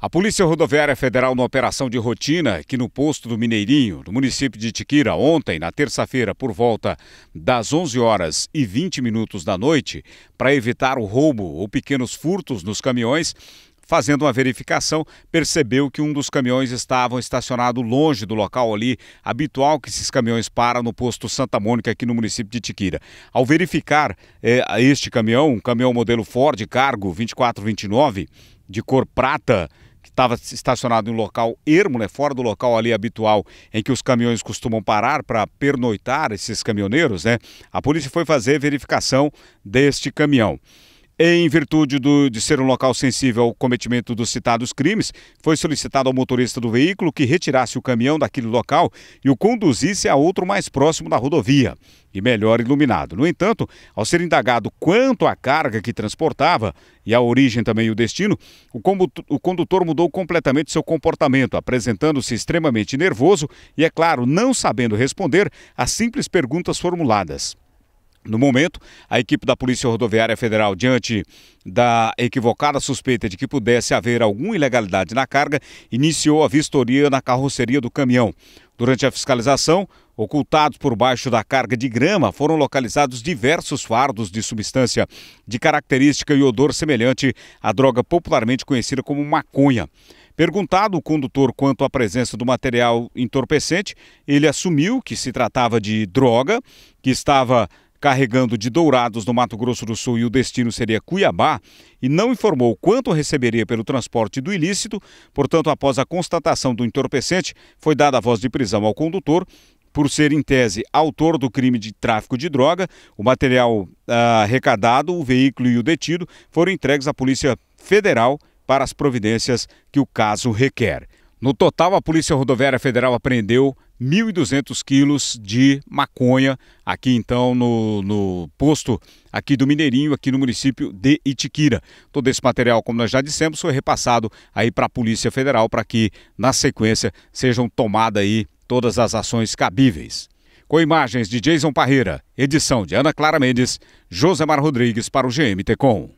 A Polícia Rodoviária Federal, numa operação de rotina aqui no posto do Mineirinho, no município de Tiquira, ontem, na terça-feira, por volta das 11 horas e 20 minutos da noite, para evitar o roubo ou pequenos furtos nos caminhões, fazendo uma verificação, percebeu que um dos caminhões estava estacionado longe do local ali habitual que esses caminhões param no posto Santa Mônica aqui no município de Tiquira. Ao verificar eh, este caminhão, um caminhão modelo Ford Cargo 2429 de cor prata, estava estacionado em um local ermo, né, fora do local ali habitual em que os caminhões costumam parar para pernoitar esses caminhoneiros, né? A polícia foi fazer verificação deste caminhão. Em virtude do, de ser um local sensível ao cometimento dos citados crimes, foi solicitado ao motorista do veículo que retirasse o caminhão daquele local e o conduzisse a outro mais próximo da rodovia e melhor iluminado. No entanto, ao ser indagado quanto à carga que transportava e a origem também e o destino, o condutor mudou completamente seu comportamento, apresentando-se extremamente nervoso e, é claro, não sabendo responder às simples perguntas formuladas. No momento, a equipe da Polícia Rodoviária Federal, diante da equivocada suspeita de que pudesse haver alguma ilegalidade na carga, iniciou a vistoria na carroceria do caminhão. Durante a fiscalização, ocultados por baixo da carga de grama, foram localizados diversos fardos de substância de característica e odor semelhante à droga popularmente conhecida como maconha. Perguntado o condutor quanto à presença do material entorpecente, ele assumiu que se tratava de droga, que estava carregando de Dourados, no Mato Grosso do Sul, e o destino seria Cuiabá, e não informou quanto receberia pelo transporte do ilícito. Portanto, após a constatação do entorpecente, foi dada a voz de prisão ao condutor. Por ser, em tese, autor do crime de tráfico de droga, o material ah, arrecadado, o veículo e o detido foram entregues à Polícia Federal para as providências que o caso requer. No total, a Polícia Rodoviária Federal apreendeu 1.200 quilos de maconha aqui então no, no, posto aqui do Mineirinho, aqui no município de Itiquira. Todo esse material, como nós já dissemos, foi repassado aí para a Polícia Federal para que na sequência sejam tomadas aí todas as ações cabíveis. Com imagens de Jason Parreira, edição de Ana Clara Mendes, Josemar Rodrigues para o GMT Com.